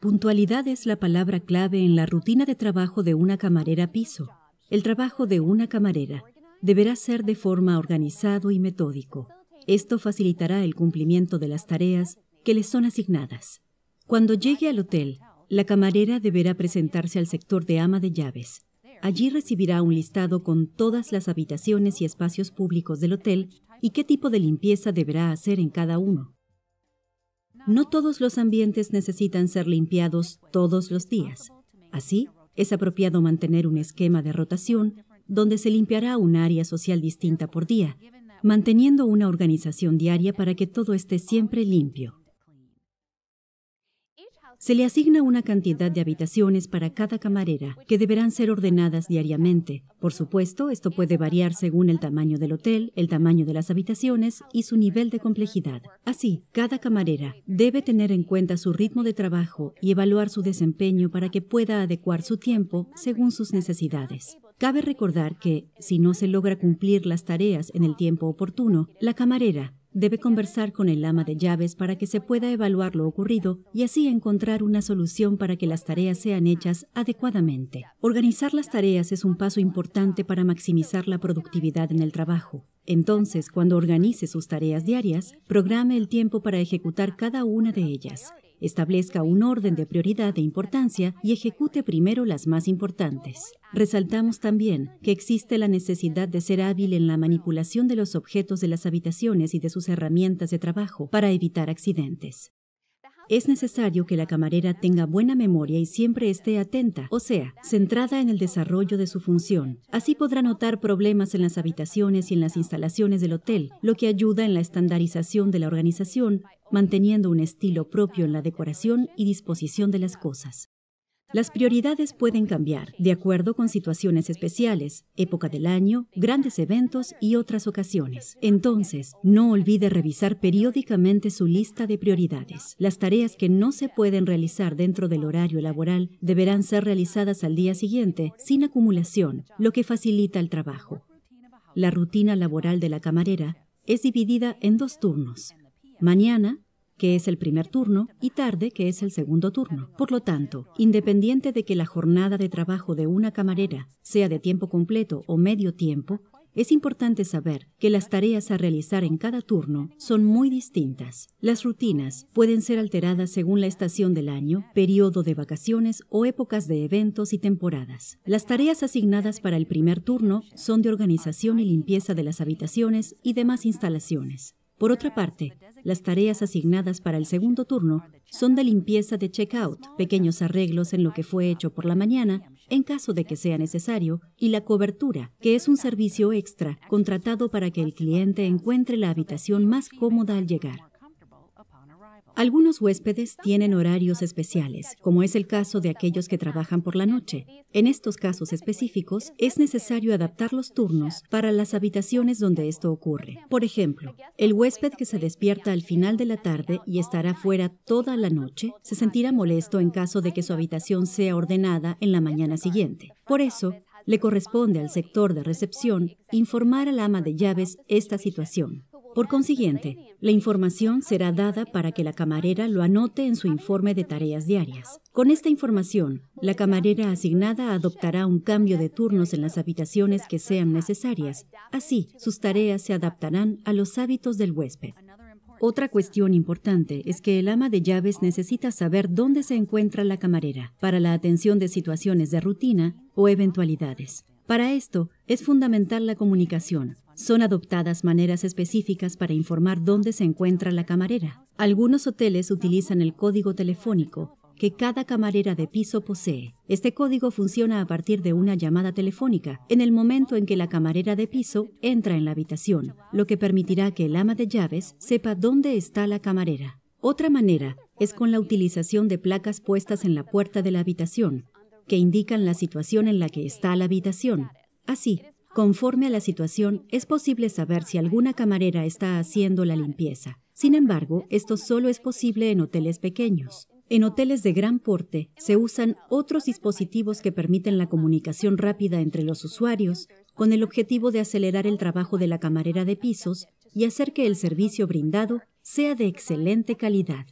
Puntualidad es la palabra clave en la rutina de trabajo de una camarera piso. El trabajo de una camarera deberá ser de forma organizado y metódico. Esto facilitará el cumplimiento de las tareas que le son asignadas. Cuando llegue al hotel, la camarera deberá presentarse al sector de ama de llaves. Allí recibirá un listado con todas las habitaciones y espacios públicos del hotel y qué tipo de limpieza deberá hacer en cada uno. No todos los ambientes necesitan ser limpiados todos los días. Así, es apropiado mantener un esquema de rotación donde se limpiará un área social distinta por día, manteniendo una organización diaria para que todo esté siempre limpio. Se le asigna una cantidad de habitaciones para cada camarera, que deberán ser ordenadas diariamente. Por supuesto, esto puede variar según el tamaño del hotel, el tamaño de las habitaciones y su nivel de complejidad. Así, cada camarera debe tener en cuenta su ritmo de trabajo y evaluar su desempeño para que pueda adecuar su tiempo según sus necesidades. Cabe recordar que, si no se logra cumplir las tareas en el tiempo oportuno, la camarera Debe conversar con el ama de llaves para que se pueda evaluar lo ocurrido y así encontrar una solución para que las tareas sean hechas adecuadamente. Organizar las tareas es un paso importante para maximizar la productividad en el trabajo. Entonces, cuando organice sus tareas diarias, programe el tiempo para ejecutar cada una de ellas establezca un orden de prioridad de importancia y ejecute primero las más importantes. Resaltamos también que existe la necesidad de ser hábil en la manipulación de los objetos de las habitaciones y de sus herramientas de trabajo para evitar accidentes. Es necesario que la camarera tenga buena memoria y siempre esté atenta, o sea, centrada en el desarrollo de su función. Así podrá notar problemas en las habitaciones y en las instalaciones del hotel, lo que ayuda en la estandarización de la organización, manteniendo un estilo propio en la decoración y disposición de las cosas. Las prioridades pueden cambiar de acuerdo con situaciones especiales, época del año, grandes eventos y otras ocasiones. Entonces, no olvide revisar periódicamente su lista de prioridades. Las tareas que no se pueden realizar dentro del horario laboral deberán ser realizadas al día siguiente sin acumulación, lo que facilita el trabajo. La rutina laboral de la camarera es dividida en dos turnos, mañana que es el primer turno, y tarde, que es el segundo turno. Por lo tanto, independiente de que la jornada de trabajo de una camarera sea de tiempo completo o medio tiempo, es importante saber que las tareas a realizar en cada turno son muy distintas. Las rutinas pueden ser alteradas según la estación del año, periodo de vacaciones o épocas de eventos y temporadas. Las tareas asignadas para el primer turno son de organización y limpieza de las habitaciones y demás instalaciones. Por otra parte, las tareas asignadas para el segundo turno son de limpieza de checkout, pequeños arreglos en lo que fue hecho por la mañana, en caso de que sea necesario, y la cobertura, que es un servicio extra contratado para que el cliente encuentre la habitación más cómoda al llegar. Algunos huéspedes tienen horarios especiales, como es el caso de aquellos que trabajan por la noche. En estos casos específicos, es necesario adaptar los turnos para las habitaciones donde esto ocurre. Por ejemplo, el huésped que se despierta al final de la tarde y estará fuera toda la noche se sentirá molesto en caso de que su habitación sea ordenada en la mañana siguiente. Por eso, le corresponde al sector de recepción informar al ama de llaves esta situación. Por consiguiente, la información será dada para que la camarera lo anote en su informe de tareas diarias. Con esta información, la camarera asignada adoptará un cambio de turnos en las habitaciones que sean necesarias. Así, sus tareas se adaptarán a los hábitos del huésped. Otra cuestión importante es que el ama de llaves necesita saber dónde se encuentra la camarera para la atención de situaciones de rutina o eventualidades. Para esto es fundamental la comunicación, son adoptadas maneras específicas para informar dónde se encuentra la camarera. Algunos hoteles utilizan el código telefónico que cada camarera de piso posee. Este código funciona a partir de una llamada telefónica en el momento en que la camarera de piso entra en la habitación, lo que permitirá que el ama de llaves sepa dónde está la camarera. Otra manera es con la utilización de placas puestas en la puerta de la habitación, que indican la situación en la que está la habitación. Así, Conforme a la situación, es posible saber si alguna camarera está haciendo la limpieza. Sin embargo, esto solo es posible en hoteles pequeños. En hoteles de gran porte se usan otros dispositivos que permiten la comunicación rápida entre los usuarios con el objetivo de acelerar el trabajo de la camarera de pisos y hacer que el servicio brindado sea de excelente calidad.